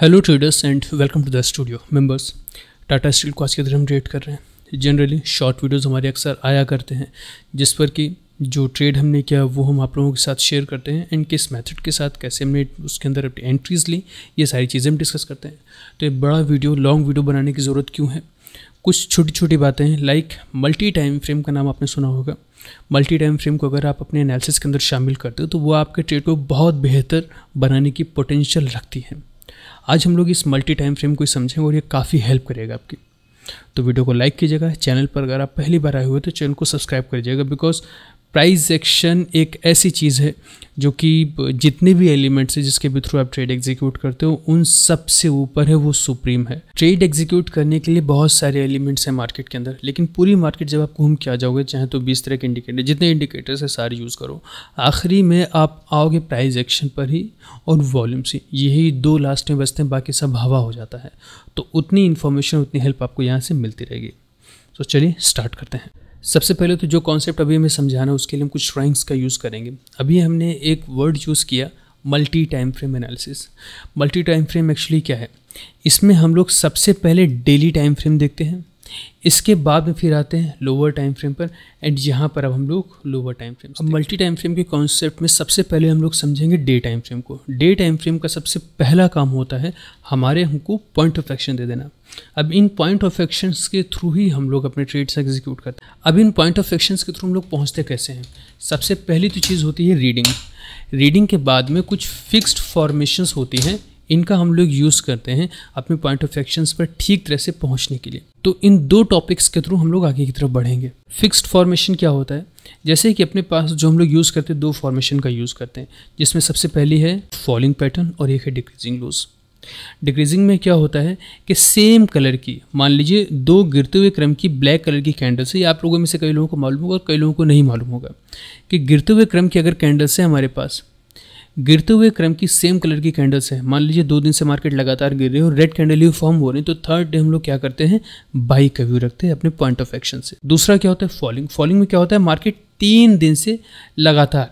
hello traders and welcome to the studio members Tata steel को आज के दिन हम ट्रेड कर रहे हैं जनरली शॉर्ट वीडियोस हमारे अक्सर आया करते हैं जिस पर कि जो ट्रेड हमने किया वो हम आप लोगों के साथ शेयर करते हैं एंड किस मेथड के साथ कैसे हमने उसके अंदर अपनी एंट्रीज़ ली ये सारी चीज़ें हम डिस्कस करते हैं तो एक बड़ा वीडियो लॉन्ग वीडियो बनाने की ज़रूरत क्यों है कुछ छोटी छोटी बातें हैं लाइक मल्टी टाइम फ्रेम का नाम आपने सुना होगा मल्टी टाइम फ्रेम को अगर आप अपने एनालिसिस के अंदर शामिल करते हो तो वो आपके ट्रेड को बहुत बेहतर बनाने की पोटेंशियल रखती है आज हम लोग इस मल्टी टाइम फ्रेम को समझेंगे और ये काफ़ी हेल्प करेगा आपकी तो वीडियो को लाइक कीजिएगा चैनल पर अगर आप पहली बार आए हुए तो चैनल को सब्सक्राइब कर दीजिएगा बिकॉज प्राइस एक्शन एक ऐसी चीज़ है जो कि जितने भी एलिमेंट्स हैं जिसके भी थ्रू आप ट्रेड एग्जीक्यूट करते हो उन सब से ऊपर है वो सुप्रीम है ट्रेड एग्जीक्यूट करने के लिए बहुत सारे एलिमेंट्स हैं मार्केट के अंदर लेकिन पूरी मार्केट जब आप घूम के आ जाओगे चाहे तो बीस तरह के इंडिकेटर जितने इंडिकेटर्स हैं सारे यूज़ करो आखिरी में आप आओगे प्राइज एक्शन पर ही और वॉल्यूम से यही दो लास्ट में बचते हैं बाकी सब हवा हो जाता है तो उतनी इन्फॉर्मेशन उतनी हेल्प आपको यहाँ से मिलती रहेगी तो चलिए स्टार्ट करते हैं सबसे पहले तो जो कॉन्सेप्ट अभी हमें समझाना है उसके लिए हम कुछ ड्राइंग्स का यूज़ करेंगे अभी हमने एक वर्ड यूज़ किया multi time frame analysis multi time frame actually क्या है इसमें हम लोग सबसे पहले डेली टाइम फ्रेम देखते हैं इसके बाद में फिर आते हैं लोअर टाइम फ्रेम पर एंड यहाँ पर अब हम लोग लोअर टाइम फ्रेम अब मल्टी टाइम फ्रेम के कॉन्सेप्ट में सबसे पहले हम लोग समझेंगे डे टाइम फ्रेम को डे टाइम फ्रेम का सबसे पहला काम होता है हमारे हमको पॉइंट ऑफ एक्शन दे देना अब इन पॉइंट ऑफ एक्शन के थ्रू ही हम लोग अपने ट्रेड्स एग्जीक्यूट करते हैं अब इन पॉइंट ऑफ एक्शन के थ्रू हम लोग पहुँचते कैसे हैं सबसे पहली तो चीज़ होती है रीडिंग रीडिंग के बाद में कुछ फिक्स्ड फॉर्मेशंस होती हैं इनका हम लोग यूज़ करते हैं अपने पॉइंट ऑफ एक्शंस पर ठीक तरह से पहुंचने के लिए तो इन दो टॉपिक्स के थ्रू हम लोग आगे की तरफ बढ़ेंगे फिक्स्ड फॉर्मेशन क्या होता है जैसे कि अपने पास जो हम लोग यूज़ करते हैं दो फॉर्मेशन का यूज़ करते हैं जिसमें सबसे पहली है फॉलिंग पैटर्न और एक है डिक्रीजिंग लूज़ डिक्रीजिंग में क्या होता है कि सेम कलर की मान लीजिए दो गिरते हुए क्रम की ब्लैक कलर की कैंडल्स है आप लोगों में से कई लोगों को मालूम होगा और कई लोगों को नहीं मालूम होगा कि गिरते हुए क्रम की अगर कैंडल्स हैं हमारे पास गिरते हुए क्रम की सेम कलर की कैंडल्स है मान लीजिए दो दिन से मार्केट लगातार गिर रही है और रेड कैंडल ही फॉर्म हो रही है तो थर्ड डे हम लोग क्या करते हैं बाई का व्यू रखते हैं अपने पॉइंट ऑफ एक्शन से दूसरा क्या होता है फॉलिंग फॉलिंग में क्या होता है मार्केट तीन दिन से लगातार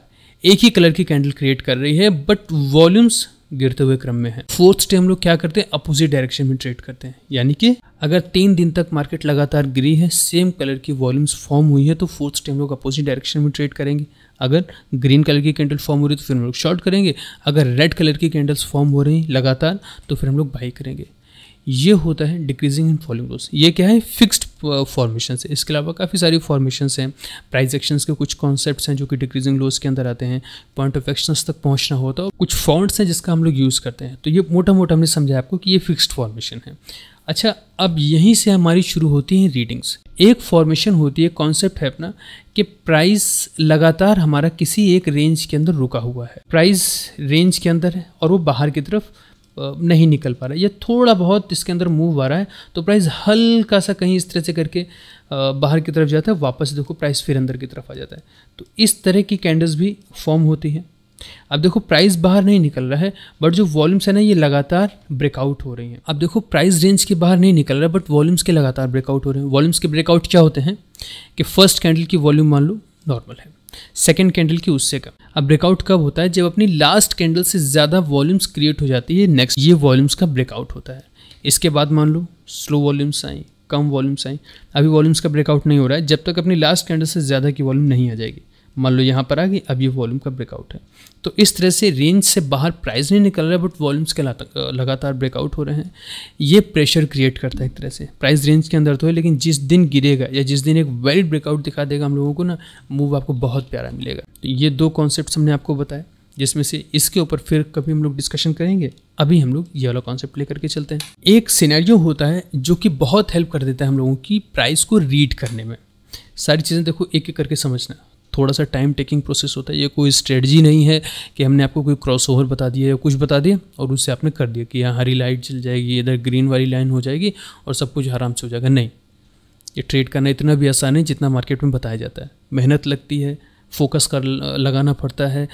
एक ही कलर की कैंडल क्रिएट कर रही है बट वॉल्यूम्स गिरते हुए क्रम में है फोर्थ डे हम लोग क्या करते हैं अपोजिट डायरेक्शन में ट्रेड करते हैं यानी कि अगर तीन दिन तक मार्केट लगातार गिरी है सेम कलर की वॉल्यूम्स फॉर्म हुई है तो फोर्थ डे हम लोग अपोजिट डायरेक्शन में ट्रेड करेंगे अगर ग्रीन कलर की कैंडल फॉर्म हो रही है तो फिर हम लोग शॉर्ट करेंगे अगर रेड कलर की कैंडल्स फॉर्म हो रही लगातार तो फिर हम लोग बाई करेंगे ये होता है डिक्रीजिंग इन फॉलिंग रोज ये क्या है फिक्स्ड फॉर्मेशन है इसके अलावा काफ़ी सारी फॉर्मेशन हैं प्राइज एक्शंस के कुछ कॉन्सेप्ट्स हैं जो कि डिक्रीजिंग लोज के अंदर आते हैं पॉइंट ऑफ एक्शंस तक पहुंचना होता तो है कुछ फॉन्ट्स हैं जिसका हम लोग यूज़ करते हैं तो ये मोटा मोटा हमने समझा आपको कि ये फिक्स्ड फॉर्मेशन है अच्छा अब यहीं से हमारी शुरू होती हैं रीडिंग्स एक फॉर्मेशन होती है कॉन्सेप्ट है अपना कि प्राइस लगातार हमारा किसी एक रेंज के अंदर रुका हुआ है प्राइस रेंज के अंदर है और वो बाहर की तरफ नहीं निकल पा रहा है या थोड़ा बहुत इसके अंदर मूव आ रहा है तो प्राइस हल्का सा कहीं इस तरह से करके बाहर की तरफ जाता है वापस देखो प्राइस फिर अंदर की तरफ आ जाता है तो इस तरह की कैंडल्स भी फॉर्म होती हैं अब देखो प्राइस बाहर नहीं निकल रहा है बट जो वॉल्यूम्स है ना ये लगातार ब्रेकआउट हो रही हैं अब देखो प्राइस रेंज के बाहर नहीं निकल रहा है बट वॉल्यूम्स के लगातार ब्रेकआउट हो रहे हैं वॉल्यूम्स के ब्रेकआउट क्या होते हैं कि फर्स्ट कैंडल की वॉल्यूम मान लो नॉर्मल है सेकेंड कैंडल की उससे कम अब ब्रेकआउट कब होता है जब अपनी लास्ट कैंडल से ज़्यादा वॉल्यूम्स क्रिएट हो जाती है नेक्स्ट ये वॉल्यूम्स का ब्रेकआउट होता है इसके बाद मान लो स्लो वॉल्यूम्स आए कम वॉल्यूम्स आए अभी वॉल्यूम्स का ब्रेकआउट नहीं हो रहा है जब तक अपनी लास्ट कैंडल से ज़्यादा की वॉल्यूम नहीं आ जाएगी मान लो यहाँ पर आ गई अब ये वॉल्यूम का ब्रेकआउट है तो इस तरह से रेंज से बाहर प्राइस नहीं निकल रहा है बट वॉल्यूम्स के लगातार ब्रेकआउट हो रहे हैं ये प्रेशर क्रिएट करता है एक तरह से प्राइस रेंज के अंदर तो है लेकिन जिस दिन गिरेगा या जिस दिन एक वेल्ड ब्रेकआउट दिखा देगा हम लोगों को ना मूव आपको बहुत प्यारा मिलेगा तो ये दो कॉन्सेप्ट हमने आपको बताया जिसमें से इसके ऊपर फिर कभी हम लोग डिस्कशन करेंगे अभी हम लोग ये वाला कॉन्सेप्ट लेकर के चलते हैं एक सीनारियो होता है जो कि बहुत हेल्प कर देता है हम लोगों की प्राइस को रीड करने में सारी चीज़ें देखो एक एक करके समझना थोड़ा सा टाइम टेकिंग प्रोसेस होता है ये कोई स्ट्रेटजी नहीं है कि हमने आपको कोई क्रॉस ओवर बता दिया या कुछ बता दिया और उससे आपने कर दिया कि यहाँ हरी लाइट चल जाएगी इधर ग्रीन वाली लाइन हो जाएगी और सब कुछ आराम से हो जाएगा नहीं ये ट्रेड करना इतना भी आसान है जितना मार्केट में बताया जाता है मेहनत लगती है फोकस कर लगाना पड़ता है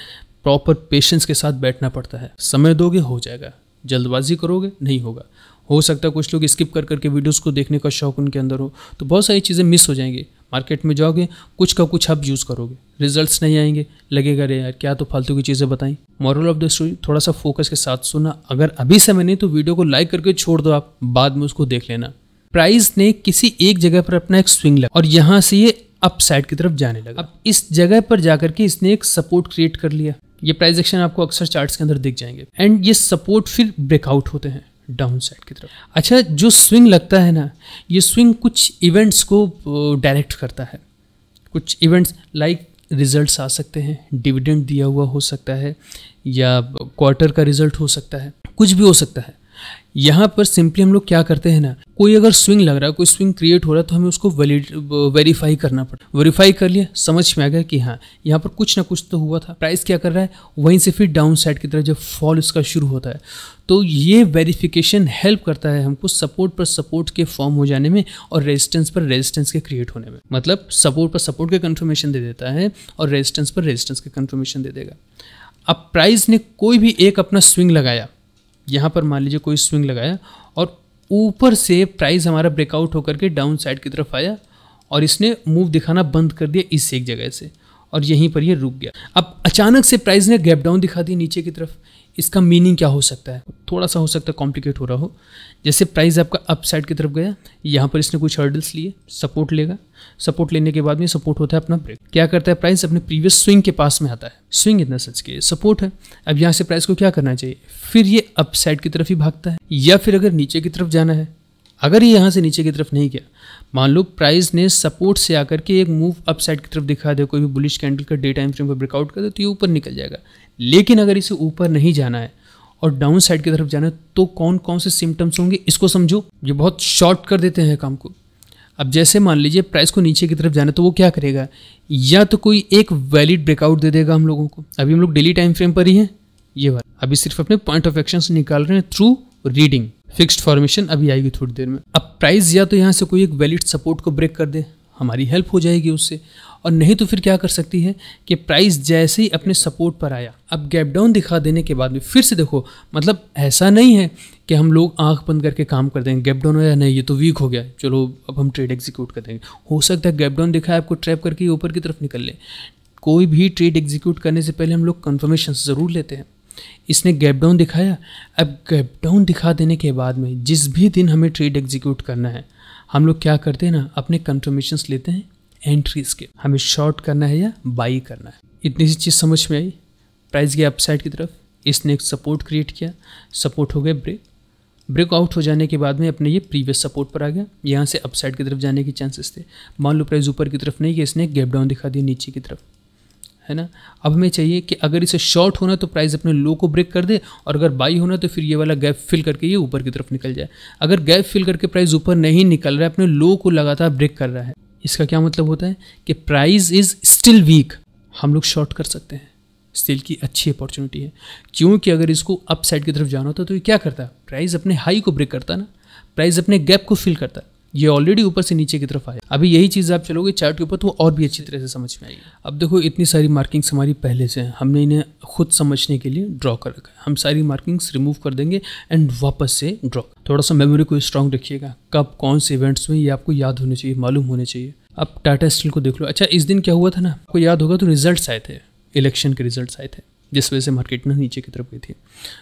प्रॉपर पेशेंस के साथ बैठना पड़ता है समय दोगे हो जाएगा जल्दबाजी करोगे नहीं होगा हो सकता है कुछ लोग स्किप कर करके वीडियोस को देखने का शौक उनके अंदर हो तो बहुत सारी चीज़ें मिस हो जाएंगी मार्केट में जाओगे कुछ का कुछ अब यूज़ करोगे रिजल्ट्स नहीं आएंगे लगेगा रे यार क्या तो फालतू की चीज़ें बताएं मॉरल ऑफ द स्टोरी थोड़ा सा फोकस के साथ सुना अगर अभी समय नहीं तो वीडियो को लाइक करके छोड़ दो आप बाद में उसको देख लेना प्राइस ने किसी एक जगह पर अपना एक स्विंग लगा और यहाँ से ये अप साइड की तरफ जाने लगा अब इस जगह पर जाकर के इसने एक सपोर्ट क्रिएट कर लिया ये प्राइस एक्शन आपको अक्सर चार्ट्स के अंदर दिख जाएंगे एंड ये सपोर्ट फिर ब्रेकआउट होते हैं डाउन साइड की तरफ अच्छा जो स्विंग लगता है ना ये स्विंग कुछ इवेंट्स को डायरेक्ट करता है कुछ इवेंट्स लाइक रिजल्ट्स आ सकते हैं डिविडेंड दिया हुआ हो सकता है या क्वार्टर का रिजल्ट हो सकता है कुछ भी हो सकता है यहाँ पर सिंपली हम लोग क्या करते हैं ना कोई अगर स्विंग लग रहा है कोई स्विंग क्रिएट हो रहा है तो हमें उसको वेरीफाई करना पड़ता वेरीफाई कर लिया समझ में आ गया कि हाँ यहाँ पर कुछ ना कुछ तो हुआ था प्राइस क्या कर रहा है वहीं से फिर डाउन साइड की तरफ जब फॉल इसका शुरू होता है तो ये वेरीफिकेशन हेल्प करता है हमको सपोर्ट पर सपोर्ट के फॉर्म हो जाने में और रेजिस्टेंस पर रेजिस्टेंस के क्रिएट होने में मतलब सपोर्ट पर सपोर्ट के कन्फर्मेशन दे देता है और रेजिस्टेंस पर रेजिस्टेंस के कन्फर्मेशन दे देगा अब प्राइस ने कोई भी एक अपना स्विंग लगाया यहाँ पर मान लीजिए कोई स्विंग लगाया और ऊपर से प्राइस हमारा ब्रेकआउट होकर के डाउन साइड की तरफ आया और इसने मूव दिखाना बंद कर दिया इस एक जगह से और यहीं पर ये यह रुक गया अब अचानक से प्राइस ने गैप डाउन दिखा दिया नीचे की तरफ इसका मीनिंग क्या हो सकता है थोड़ा सा हो सकता है कॉम्प्लिकेट हो रहा हो जैसे प्राइस आपका अपसाइड की तरफ गया यहाँ पर इसने कुछ हर्डल्स लिए सपोर्ट लेगा सपोर्ट लेने के बाद में सपोर्ट होता है अपना ब्रेक क्या करता है प्राइस अपने प्रीवियस स्विंग के पास में आता है स्विंग इतना सच के सपोर्ट है अब यहाँ से प्राइस को क्या करना चाहिए फिर ये अपसाइड की तरफ ही भागता है या फिर अगर नीचे की तरफ जाना है अगर ये यहाँ से नीचे की तरफ नहीं गया मान लो प्राइस ने सपोर्ट से आकर के एक मूव अपसाइड की तरफ दिखा दे कोई भी बुलिश कैंडल का डे टाइम फ्रेम पर ब्रेकआउट कर दे तो ये ऊपर निकल जाएगा लेकिन अगर इसे ऊपर नहीं जाना है और डाउन साइड की तरफ जाना है तो कौन कौन से सिम्टम्स होंगे इसको समझो ये बहुत शॉर्ट कर देते हैं काम को अब जैसे मान लीजिए प्राइस को नीचे की तरफ जाना तो वो क्या करेगा या तो कोई एक वैलिड ब्रेकआउट दे देगा हम लोगों को अभी हम लोग डेली टाइम फ्रेम पर ही हैं ये बात अभी सिर्फ अपने पॉइंट ऑफ एक्शन निकाल रहे हैं थ्रू रीडिंग फिक्स्ड फॉर्मेशन अभी आएगी थोड़ी देर में अब प्राइस या तो यहाँ से कोई एक वैलिड सपोर्ट को ब्रेक कर दे हमारी हेल्प हो जाएगी उससे और नहीं तो फिर क्या कर सकती है कि प्राइस जैसे ही अपने सपोर्ट पर आया अब गैप डाउन दिखा देने के बाद में फिर से देखो मतलब ऐसा नहीं है कि हम लोग आंख बंद करके काम कर देंगे गैप डाउन हो या नहीं ये तो वीक हो गया चलो अब हम ट्रेड एग्जीक्यूट कर देंगे हो सकता है गैप डाउन दिखाए आपको ट्रैप करके ऊपर की तरफ निकल ले कोई भी ट्रेड एग्जीक्यूट करने से पहले हम लोग कन्फर्मेशन ज़रूर लेते हैं इसने गैप डाउन दिखाया अब गैप डाउन दिखा देने के बाद में जिस भी दिन हमें ट्रेड एग्जीक्यूट करना है हम लोग क्या करते हैं ना अपने कन्फर्मेशंस लेते हैं एंट्री स्किप हमें शॉर्ट करना है या बाई करना है इतनी सी चीज़ समझ में आई प्राइस गया अपसाइड की तरफ इसने एक सपोर्ट क्रिएट किया सपोर्ट हो गया ब्रेक ब्रेक आउट हो जाने के बाद में अपने ये प्रीवियस सपोर्ट पर आ गया यहाँ से अपसाइड की तरफ जाने के चांसेस थे मान लो प्राइस ऊपर की तरफ नहीं कि इसने गैप डाउन दिखा दिया नीचे की तरफ है ना अब हमें चाहिए कि अगर इसे शॉर्ट होना तो प्राइस अपने लो को ब्रेक कर दे और अगर बाई होना तो फिर ये वाला गैप फिल करके ये ऊपर की तरफ निकल जाए अगर गैप फिल करके प्राइस ऊपर नहीं निकल रहा है अपने लो को लगातार ब्रेक कर रहा है इसका क्या मतलब होता है कि प्राइस इज़ स्टिल वीक हम लोग शॉर्ट कर सकते हैं स्टील की अच्छी अपॉर्चुनिटी है क्योंकि अगर इसको अप साइड की तरफ जाना होता तो ये क्या करता प्राइस अपने हाई को ब्रेक करता ना प्राइस अपने गैप को फिल करता ये ऑलरेडी ऊपर से नीचे की तरफ आया अभी यही चीज़ आप चलोगे चार्ट के ऊपर तो और भी अच्छी तरह से समझ में आएगी अब देखो इतनी सारी मार्किंग्स हमारी पहले से हैं हमने इन्हें खुद समझने के लिए ड्रॉ कर रखा है हम सारी मार्किंग्स रिमूव कर देंगे एंड वापस से ड्रॉ थोड़ा सा मेमोरी को स्ट्रॉन्ग रखिएगा कब कौन से इवेंट्स में ये आपको याद होने चाहिए मालूम होने चाहिए अब टाटा स्टील को देख लो अच्छा इस दिन क्या हुआ था ना आपको याद होगा तो रिजल्ट आए थे इलेक्शन के रिजल्ट आए थे जिस वजह से मार्केट ना नीचे की तरफ गई थी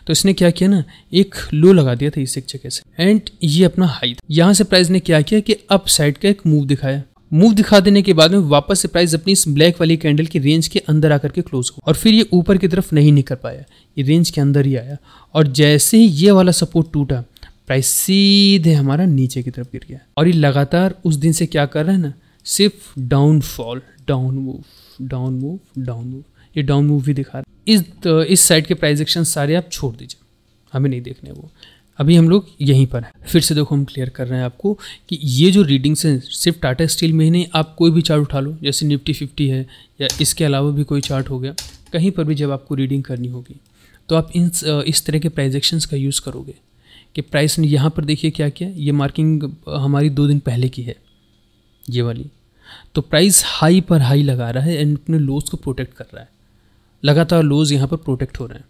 तो इसने क्या किया ना एक लो लगा दिया था इस जगह से एंड ये अपना हाई था यहाँ से प्राइस ने क्या किया कि अप साइड का एक मूव दिखाया मूव दिखा देने के बाद में वापस से प्राइस अपनी इस ब्लैक वाली कैंडल की रेंज के अंदर आकर के क्लोज हुआ और फिर ये ऊपर की तरफ नहीं निकल पाया ये रेंज के अंदर ही आया और जैसे ही ये वाला सपोर्ट टूटा प्राइस सीधे हमारा नीचे की तरफ गिर गया और ये लगातार उस दिन से क्या कर रहा है ना सिर्फ downfall down move down move down move ये डाउन मूव भी दिखा रहा है इस इस साइड के प्राइस एक्शन सारे आप छोड़ दीजिए हमें नहीं देखने वो अभी हम लोग यहीं पर हैं फिर से देखो हम क्लियर कर रहे हैं आपको कि ये जो रीडिंग्स हैं सिर्फ टाटा स्टील में ही नहीं आप कोई भी चार्ट उठा लो जैसे निफ्टी फिफ्टी है या इसके अलावा भी कोई चार्ट हो गया कहीं पर भी जब आपको रीडिंग करनी होगी तो आप इन इस तरह के प्राइजेक्शन का यूज़ करोगे कि प्राइस ने यहाँ पर देखिए क्या किया ये मार्किंग हमारी दो दिन पहले की है ये वाली तो प्राइस हाई पर हाई लगा रहा है एंड अपने लोस को प्रोटेक्ट कर रहा है लगातार लोज यहाँ पर प्रोटेक्ट हो रहे हैं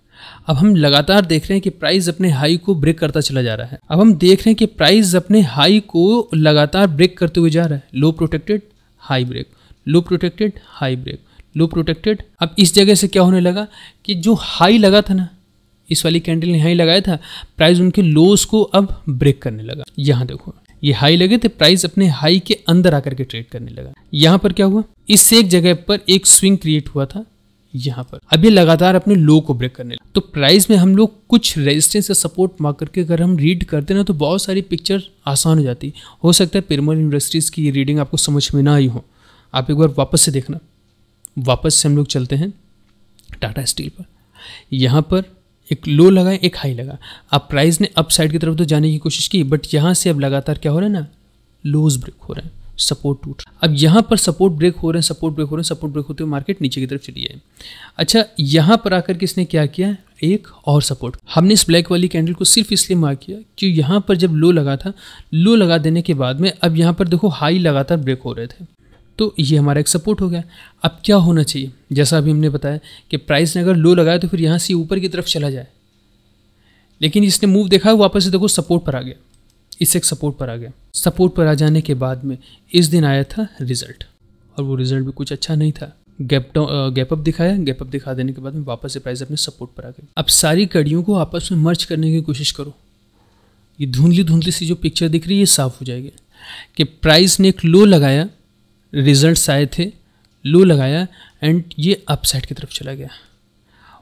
अब हम लगातार देख रहे हैं कि प्राइस अपने हाई को ब्रेक करता चला जा रहा है अब हम देख रहे हैं कि प्राइस अपने हाई को लगातार ब्रेक करते हुए जा रहा है low protected high break low protected high break low protected अब इस जगह से क्या होने लगा कि जो हाई लगा था ना इस वाली कैंडल ने हाई लगाया था प्राइस उनके लोस को अब ब्रेक करने लगा यहाँ देखो ये हाई लगे थे प्राइस अपने हाई के अंदर आकर के ट्रेड करने लगा यहाँ पर क्या हुआ इससे एक जगह पर एक स्विंग क्रिएट हुआ था यहाँ पर अभी लगातार अपने लो को ब्रेक करने तो प्राइस में हम लोग कुछ रेजिस्टेंस या सपोर्ट मार करके अगर हम रीड करते ना तो बहुत सारी पिक्चर आसान हो जाती हो सकता है पिरमल इंडस्ट्रीज़ की ये रीडिंग आपको समझ में ना आई हो आप एक बार वापस से देखना वापस से हम लोग चलते हैं टाटा स्टील पर यहाँ पर एक लो लगा एक हाई लगा अब प्राइस ने अप साइड की तरफ तो जाने की कोशिश की बट यहाँ से अब लगातार क्या हो रहा है ना लोज ब्रेक हो रहा है सपोर्ट टूट अब यहाँ पर सपोर्ट ब्रेक हो रहे हैं सपोर्ट ब्रेक हो रहे हैं सपोर्ट ब्रेक होते हुए मार्केट नीचे की तरफ चली जाए अच्छा यहाँ पर आकर के इसने क्या किया एक और सपोर्ट हमने इस ब्लैक वाली कैंडल को सिर्फ इसलिए मार्क किया कि यहाँ पर जब लो लगा था लो लगा देने के बाद में अब यहाँ पर देखो हाई लगातार ब्रेक हो रहे थे तो ये हमारा एक सपोर्ट हो गया अब क्या होना चाहिए जैसा अभी हमने बताया कि प्राइस ने अगर लो लगाया तो फिर यहाँ से ऊपर की तरफ चला जाए लेकिन इसने मूव देखा वापस से देखो सपोर्ट पर आ गया एक सपोर्ट पर आ गया सपोर्ट पर आ जाने के बाद में इस दिन आया था रिजल्ट और वो रिजल्ट भी कुछ अच्छा नहीं था गैप अप दिखाया गैपअप दिखा देने के बाद में वापस से प्राइस अपने सपोर्ट पर आ गई अब सारी कड़ियों को आपस में मर्ज करने की कोशिश करो ये धुंधली धुंधली सी जो पिक्चर दिख रही है ये साफ हो जाएगी कि प्राइस ने एक लो लगाया रिजल्ट्स आए थे लो लगाया एंड ये अपसाइड की तरफ चला गया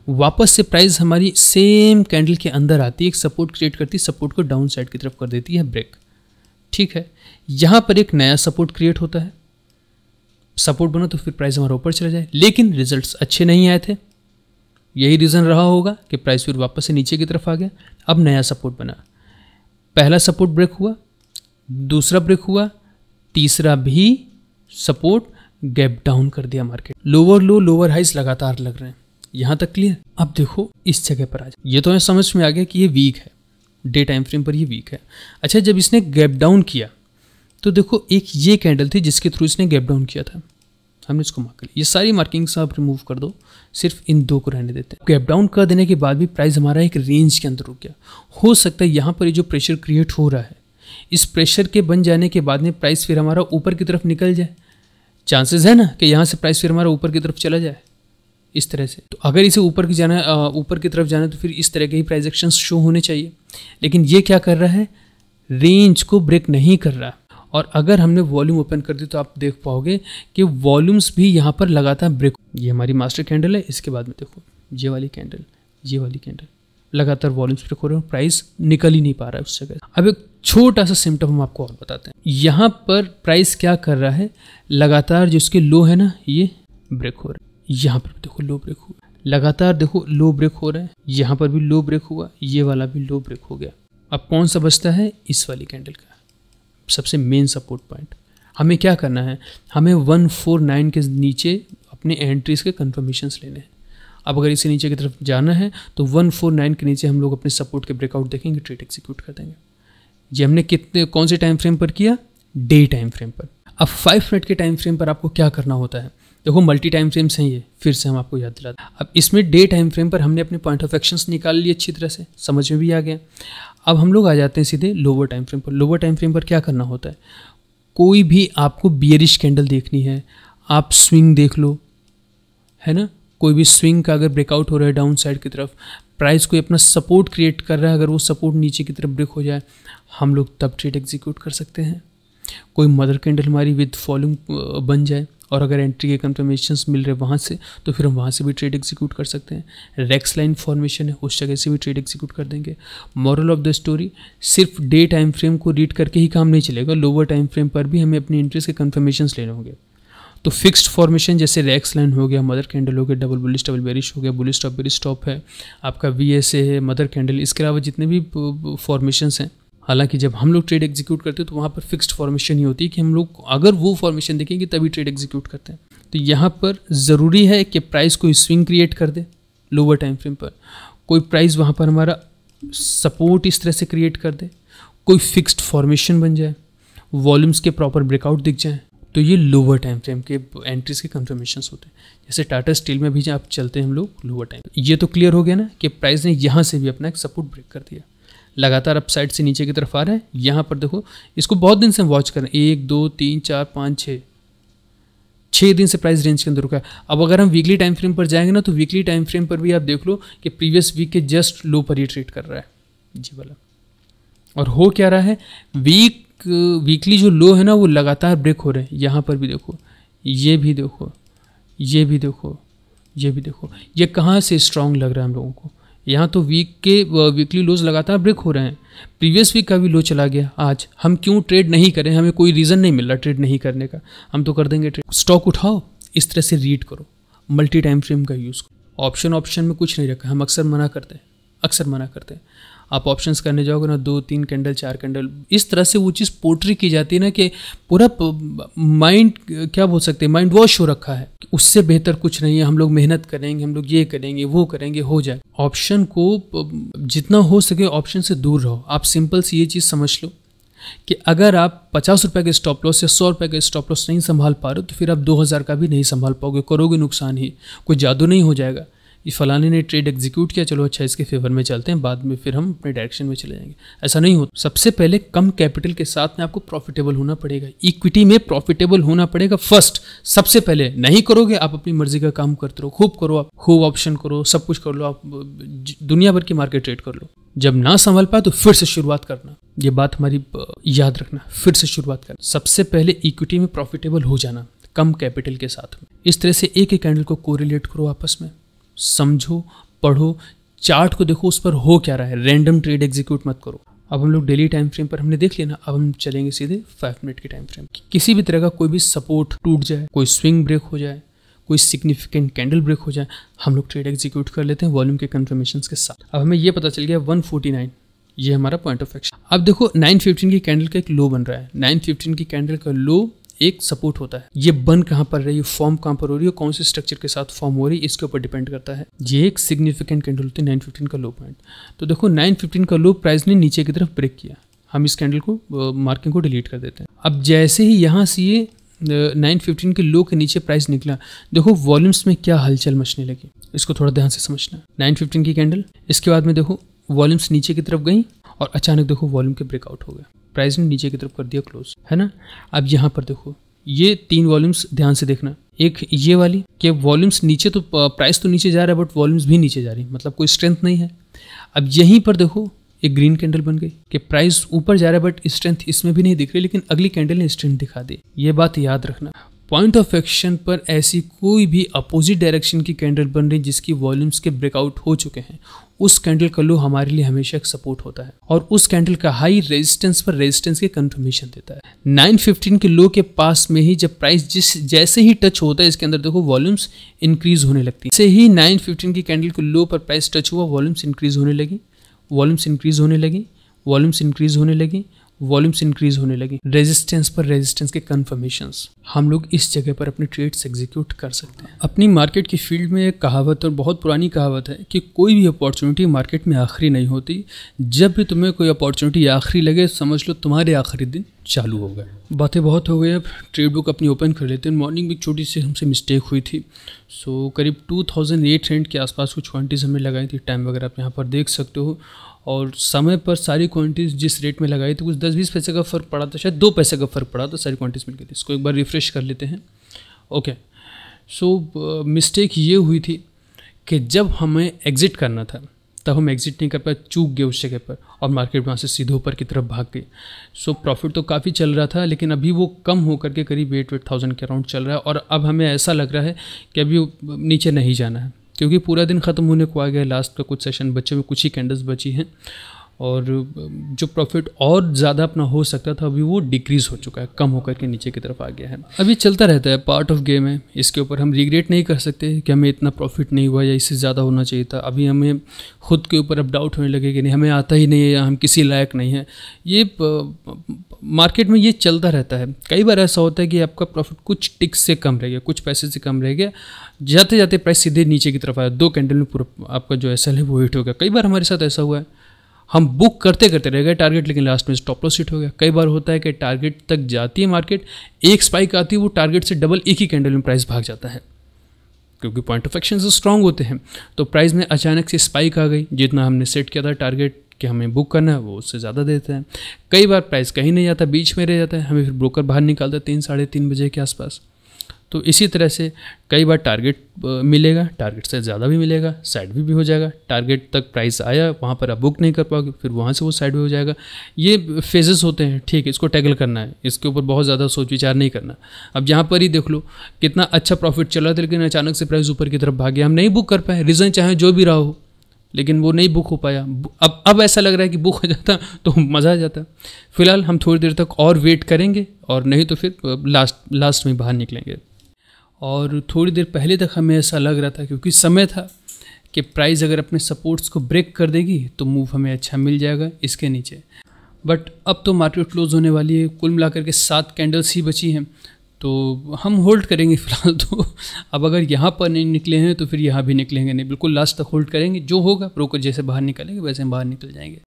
वापस से प्राइस हमारी सेम कैंडल के अंदर आती है एक सपोर्ट क्रिएट करती है सपोर्ट को डाउन साइड की तरफ कर देती है ब्रेक ठीक है यहाँ पर एक नया सपोर्ट क्रिएट होता है सपोर्ट बना तो फिर प्राइस हमारा ऊपर चला जाए लेकिन रिजल्ट्स अच्छे नहीं आए थे यही रीज़न रहा होगा कि प्राइस फिर वापस से नीचे की तरफ आ गया अब नया सपोर्ट बना पहला सपोर्ट ब्रेक हुआ दूसरा ब्रेक हुआ तीसरा भी सपोर्ट गैप डाउन कर दिया मार्केट लोअर लो लोअर हाइस लगातार लग रहे हैं यहाँ तक क्लियर अब देखो इस जगह पर आ जाए ये तो हमें समझ में आ गया कि ये वीक है डे टाइम फ्रेम पर ये वीक है अच्छा जब इसने गैप डाउन किया तो देखो एक ये कैंडल थी जिसके थ्रू इसने गैप डाउन किया था हमने इसको मार्क कर लिया ये सारी मार्किंग्स आप रिमूव कर दो सिर्फ इन दो को रहने देते हैं गैप डाउन कर देने के बाद भी प्राइस हमारा एक रेंज के अंदर रुक गया हो सकता है यहाँ पर ये जो प्रेशर क्रिएट हो रहा है इस प्रेशर के बन जाने के बाद में प्राइस फिर हमारा ऊपर की तरफ निकल जाए चांसेस है ना कि यहाँ से प्राइस फिर हमारा ऊपर की तरफ चला जाए इस तरह से तो अगर इसे ऊपर की जाना ऊपर की तरफ जाना तो फिर इस तरह के ही प्राइजेक्शन एक्शन शो होने चाहिए लेकिन ये क्या कर रहा है रेंज को ब्रेक नहीं कर रहा और अगर हमने वॉल्यूम ओपन कर दी तो आप देख पाओगे कि वॉल्यूम्स भी यहाँ पर लगातार ब्रेक ये हमारी मास्टर कैंडल है इसके बाद में देखो ये वाली कैंडल ये वाली कैंडल लगातार वॉल्यूम्स ब्रेक हो रहे हैं प्राइस निकल ही नहीं पा रहा है उस जगह अब एक छोटा सा सिम्टम हम आपको और बताते हैं यहाँ पर प्राइस क्या कर रहा है लगातार जो इसके लो है ना ये ब्रेक हो रहा है यहाँ पर देखो लो ब्रेक हुआ लगातार देखो लो ब्रेक हो रहा है यहाँ पर भी लो ब्रेक हुआ ये वाला भी लो ब्रेक हो गया अब कौन सा बचता है इस वाली कैंडल का सबसे मेन सपोर्ट पॉइंट हमें क्या करना है हमें वन फोर नाइन के नीचे अपने एंट्रीज के कन्फर्मेशंस लेने हैं अब अगर इसे नीचे की तरफ जाना है तो वन फोर नाइन के नीचे हम लोग अपने सपोर्ट के ब्रेकआउट देखेंगे ट्रेड एक्सिक्यूट कर देंगे ये हमने कितने कौन से टाइम फ्रेम पर किया डे टाइम फ्रेम पर अब फाइव मिनट के टाइम फ्रेम पर आपको क्या करना होता है देखो मल्टी टाइम फ्रेम्स हैं ये फिर से हम आपको याद दिला अब इसमें डे टाइम फ्रेम पर हमने अपने पॉइंट ऑफ एक्शंस निकाल लिए अच्छी तरह से समझ में भी आ गया अब हम लोग आ जाते हैं सीधे लोअर टाइम फ्रेम पर लोअर टाइम फ्रेम पर क्या करना होता है कोई भी आपको बियरिश कैंडल देखनी है आप स्विंग देख लो है ना कोई भी स्विंग का अगर ब्रेकआउट हो रहा है डाउन साइड की तरफ प्राइस कोई अपना सपोर्ट क्रिएट कर रहा है अगर वो सपोर्ट नीचे की तरफ ब्रेक हो जाए हम लोग तब ट्रेड एग्जीक्यूट कर सकते हैं कोई मदर कैंडल हमारी विद फॉलोइंग बन जाए और अगर एंट्री के कंफर्मेशन मिल रहे वहाँ से तो फिर हम वहाँ से भी ट्रेड एग्जीक्यूट कर सकते हैं रेक्स लाइन फॉर्मेशन है उस जगह से भी ट्रेड एग्जीक्यूट कर देंगे मॉरल ऑफ द स्टोरी सिर्फ डे टाइम फ्रेम को रीड करके ही काम नहीं चलेगा लोअर टाइम फ्रेम पर भी हमें अपनी एंट्रीज के कन्फर्मेशन लेने होंगे तो फिक्स्ड फॉर्मेशन जैसे रैक्स लाइन हो गया मदर कैंडल हो गया डबल बुलिस डबल बेरिश हो गया बुलिस डबल बेरिश स्टॉप है आपका वी है मदर कैंडल इसके अलावा जितने भी फॉर्मेशंस हैं हालांकि जब हम लोग ट्रेड एग्जीक्यूट करते हैं तो वहाँ पर फिक्स्ड फॉर्मेशन ही होती है कि हम लोग अगर वो फॉर्मेशन देखेंगे तभी ट्रेड एग्जीक्यूट करते हैं तो यहाँ पर ज़रूरी है कि प्राइस कोई स्विंग क्रिएट कर दे लोअर टाइम फ्रेम पर कोई प्राइस वहाँ पर हमारा सपोर्ट इस तरह से क्रिएट कर दे कोई फिक्स्ड फॉर्मेशन बन जाए वॉल्यूम्स के प्रॉपर ब्रेकआउट दिख जाए तो ये लोअर टाइम फ्रेम के एंट्रीज के कंफर्मेशन होते हैं जैसे टाटा स्टील में भी जहाँ आप चलते हैं हम लोग लोअर टाइम ये तो क्लियर हो गया ना कि प्राइस ने यहाँ से भी अपना एक सपोर्ट ब्रेक कर दिया लगातार अप साइड से नीचे की तरफ आ रहा है यहाँ पर देखो इसको बहुत दिन से हम वॉच कर रहे हैं एक दो तीन चार पाँच छः छः दिन से प्राइस रेंज के अंदर रुका है अब अगर हम वीकली टाइम फ्रेम पर जाएंगे ना तो वीकली टाइम फ्रेम पर भी आप देख लो कि प्रीवियस वीक के जस्ट लो पर ही ट्रेड कर रहा है जी वाला और हो क्या रहा है वीक वीकली जो लो है ना वो लगातार ब्रेक हो रहे हैं यहाँ पर भी देखो ये भी देखो ये भी देखो ये भी देखो ये कहाँ से स्ट्रांग लग रहा है हम लोगों को यहाँ तो वीक के वीकली लोज लगातार ब्रेक हो रहे हैं प्रीवियस वीक का भी लो चला गया आज हम क्यों ट्रेड नहीं करें हमें कोई रीज़न नहीं मिल रहा ट्रेड नहीं करने का हम तो कर देंगे ट्रेड स्टॉक उठाओ इस तरह से रीड करो मल्टी टाइम फ्रेम का यूज़ करो ऑप्शन ऑप्शन में कुछ नहीं रखा हम अक्सर मना करते हैं अक्सर मना करते हैं आप ऑप्शंस करने जाओगे ना दो तीन कैंडल चार कैंडल इस तरह से वो चीज़ पोट्री की जाती है ना कि पूरा माइंड क्या बोल सकते हैं माइंड वॉश हो रखा है उससे बेहतर कुछ नहीं है हम लोग मेहनत करेंगे हम लोग ये करेंगे वो करेंगे हो जाए ऑप्शन को जितना हो सके ऑप्शन से दूर रहो आप सिंपल से ये चीज़ समझ लो कि अगर आप पचास रुपये के स्टॉप लॉस या सौ रुपये के स्टॉप लॉस नहीं संभाल पा रहे हो तो फिर आप दो हज़ार का भी नहीं संभाल पाओगे करोगे नुकसान ही कोई जादू नहीं हो जाएगा ये फ़लाने ने ट्रेड एग्जीक्यूट किया चलो अच्छा इसके फेवर में चलते हैं बाद में फिर हम अपने डायरेक्शन में चले जाएंगे ऐसा नहीं होता सबसे पहले कम कैपिटल के साथ में आपको प्रॉफिटेबल होना पड़ेगा इक्विटी में प्रॉफिटेबल होना पड़ेगा फर्स्ट सबसे पहले नहीं करोगे आप अपनी मर्जी का काम करते रहो खूब करो आप खूब ऑप्शन करो सब कुछ कर लो आप दुनिया भर की मार्केट ट्रेड कर लो जब ना संभल पाए तो फिर से शुरुआत करना ये बात हमारी याद रखना फिर से शुरुआत करना सबसे पहले इक्विटी में प्रॉफिटेबल हो जाना कम कैपिटल के साथ में इस तरह से एक एक कैंडल को कोरिलेट करो आपस में समझो पढ़ो चार्ट को देखो उस पर हो क्या रहा है रैंडम ट्रेड एग्जीक्यूट मत करो अब हम लोग डेली टाइम फ्रेम पर हमने देख लिया ना अब हम चलेंगे सीधे फाइव मिनट के टाइम फ्रेम किसी भी तरह का कोई भी सपोर्ट टूट जाए कोई स्विंग ब्रेक हो जाए कोई सिग्निफिकेंट कैंडल ब्रेक हो जाए हम लोग ट्रेड एग्जीक्यूट कर लेते हैं वॉल्यूम के कन्फर्मेशन के साथ अब हमें यह पता चल गया वन ये हमारा पॉइंट ऑफ एक्शन अब देखो 915 की कैंडल का एक लो बन रहा है 915 की कैंडल का लो एक सपोर्ट होता है ये बन कहाँ पर रही है फॉर्म कहाँ पर हो रही है कौन से स्ट्रक्चर के साथ फॉर्म हो रही है इसके ऊपर डिपेंड करता है ये एक सिग्निफिकेंट कैंडल होती है नाइन का लो पॉइंट तो देखो नाइन का लो प्राइस ने नीचे की तरफ ब्रेक किया हम इस कैंडल को मार्किंग को डिलीट कर देते हैं अब जैसे ही यहाँ से ये नाइन फिफ्टीन के लो के नीचे प्राइस निकला देखो वॉल्यूम्स में क्या हलचल मचने लगी इसको थोड़ा ध्यान से समझना नाइन फिफ्टीन की कैंडल इसके बाद में देखो वॉल्यूम्स नीचे की तरफ गई और अचानक देखो वॉल्यूम के ब्रेकआउट हो गया प्राइस ने नीचे की तरफ कर दिया क्लोज है ना अब यहाँ पर देखो ये तीन वॉल्यूम्स ध्यान से देखना एक ये वाली कि वॉल्यूम्स नीचे तो प्राइस तो नीचे जा रहा है बट वॉल्यूम्स भी नीचे जा रही है मतलब कोई स्ट्रेंथ नहीं है अब यहीं पर देखो एक ग्रीन कैंडल बन गई कि प्राइस ऊपर जा रहा है बट स्ट्रेंथ इसमें भी नहीं दिख रही लेकिन अगली कैंडल ने स्ट्रेंथ दिखा दी ये बात याद रखना पॉइंट ऑफ एक्शन पर ऐसी कोई भी अपोजिट डायरेक्शन की कैंडल बन रही जिसकी वॉल्यूम्स के ब्रेकआउट हो चुके हैं उस कैंडल का लो हमारे लिए हमेशा एक सपोर्ट होता है और उस कैंडल का हाई रेजिस्टेंस पर रेजिस्टेंस के कंफर्मेशन देता है 915 के लो के पास में ही जब प्राइस जिस जैसे ही टच होता है इसके अंदर देखो वॉल्यूम्स इंक्रीज होने लगती है जैसे ही 915 की कैंडल के लो पर प्राइस टच हुआ वॉल्यूम्स इंक्रीज होने लगी वॉल्यूम्स इंक्रीज होने लगी वॉल्यूम्स इंक्रीज होने लगी वॉल्यूम्स इंक्रीज होने लगी रेजिस्टेंस पर रेजिस्टेंस के कन्फर्मेशन हम लोग इस जगह पर अपने ट्रेड्स एग्जीक्यूट कर सकते हैं अपनी मार्केट की फील्ड में एक कहावत और बहुत पुरानी कहावत है कि कोई भी अपॉर्चुनिटी मार्केट में आखिरी नहीं होती जब भी तुम्हें कोई अपॉर्चुनिटी आखिरी लगे समझ लो तुम्हारे आखिरी दिन चालू हो गए बातें बहुत हो गई अब ट्रेड बुक अपनी ओपन कर लेते हैं मॉर्निंग में छोटी सी हमसे मिस्टेक हुई थी सो करीब टू थाउजेंड एट के आसपास कुछ क्वान्टिटीज़ हमने लगाई थी टाइम वगैरह आप यहाँ पर देख सकते हो और समय पर सारी क्वांटिटीज जिस रेट में लगाई थी कुछ दस बीस पैसे का फ़र्क पड़ा था शायद दो पैसे का फ़र्क पड़ा था सारी क्वांटिटीज मिल गई थी इसको एक बार रिफ़्रेश कर लेते हैं ओके सो मिस्टेक ये हुई थी कि जब हमें एग्ज़िट करना था तब हम एग्ज़िट नहीं कर पाए चूक गए उस जगह पर और मार्केट वहाँ से सीधे ऊपर की तरफ भाग गई सो प्रॉफिट तो काफ़ी चल रहा था लेकिन अभी वो कम होकर के करीब एट एट थाउजेंड के अराउंड चल रहा है और अब हमें ऐसा लग रहा है कि अभी नीचे नहीं जाना है क्योंकि पूरा दिन ख़त्म होने को आ गया लास्ट का कुछ सेशन बचे हुए कुछ ही कैंडल्स बची हैं और जो प्रॉफिट और ज़्यादा अपना हो सकता था अभी वो डिक्रीज़ हो चुका है कम होकर के नीचे की तरफ आ गया है अभी चलता रहता है पार्ट ऑफ गेम है इसके ऊपर हम रिग्रेट नहीं कर सकते कि हमें इतना प्रॉफिट नहीं हुआ या इससे ज़्यादा होना चाहिए था अभी हमें खुद के ऊपर अब डाउट होने लगे कि नहीं हमें आता ही नहीं है या हम किसी लायक नहीं है ये मार्केट में ये चलता रहता है कई बार ऐसा होता है कि आपका प्रॉफिट कुछ टिक्स से कम रह गया कुछ पैसे से कम रह गया जाते जाते प्राइस सीधे नीचे की तरफ आया दो कैंडल में पूरा आपका जो एस है वो हिट हो गया कई बार हमारे साथ ऐसा हुआ है हम बुक करते करते रह गए टारगेट लेकिन लास्ट में स्टॉप लॉस हिट हो गया कई बार होता है कि टारगेट तक जाती है मार्केट एक स्पाइक आती है वो टारगेट से डबल एक ही कैंडल में प्राइस भाग जाता है क्योंकि पॉइंट ऑफ एक्शन स्ट्रांग होते हैं तो प्राइस में अचानक से स्पाइक आ गई जितना हमने सेट किया था टारगेट कि हमें बुक करना है वो उससे ज़्यादा देते हैं कई बार प्राइस कहीं नहीं जाता बीच में रह जाता है हमें फिर ब्रोकर बाहर निकालता है तीन साढ़े तीन बजे के आसपास तो इसी तरह से कई बार टारगेट मिलेगा टारगेट से ज़्यादा भी मिलेगा साइड भी, भी हो जाएगा टारगेट तक प्राइस आया वहाँ पर आप बुक नहीं कर पाओगे फिर वहाँ से वो साइड भी हो जाएगा ये फेजेस होते हैं ठीक है इसको टैगल करना है इसके ऊपर बहुत ज़्यादा सोच विचार नहीं करना अब यहाँ पर ही देख लो कितना अच्छा प्रॉफिट चल रहा था लेकिन अचानक से प्राइस ऊपर की तरफ भाग गया हम नहीं बुक कर पाए रीज़न चाहे जो भी रहा हो लेकिन वो नहीं बुक हो पाया अब अब ऐसा लग रहा है कि बुक हो जाता तो मज़ा आ जाता फिलहाल हम थोड़ी देर तक और वेट करेंगे और नहीं तो फिर लास्ट लास्ट में बाहर निकलेंगे और थोड़ी देर पहले तक हमें ऐसा लग रहा था क्योंकि समय था कि प्राइस अगर अपने सपोर्ट्स को ब्रेक कर देगी तो मूव हमें अच्छा मिल जाएगा इसके नीचे बट अब तो मार्केट क्लोज होने वाली है कुल मिलाकर के सात कैंडल्स ही बची हैं तो हम होल्ड करेंगे फ़िलहाल तो अब अगर यहाँ पर नहीं निकले हैं तो फिर यहाँ भी निकलेंगे नहीं बिल्कुल लास्ट तक होल्ड करेंगे जो होगा ब्रोकर जैसे बाहर निकलेंगे वैसे हम बाहर निकल जाएंगे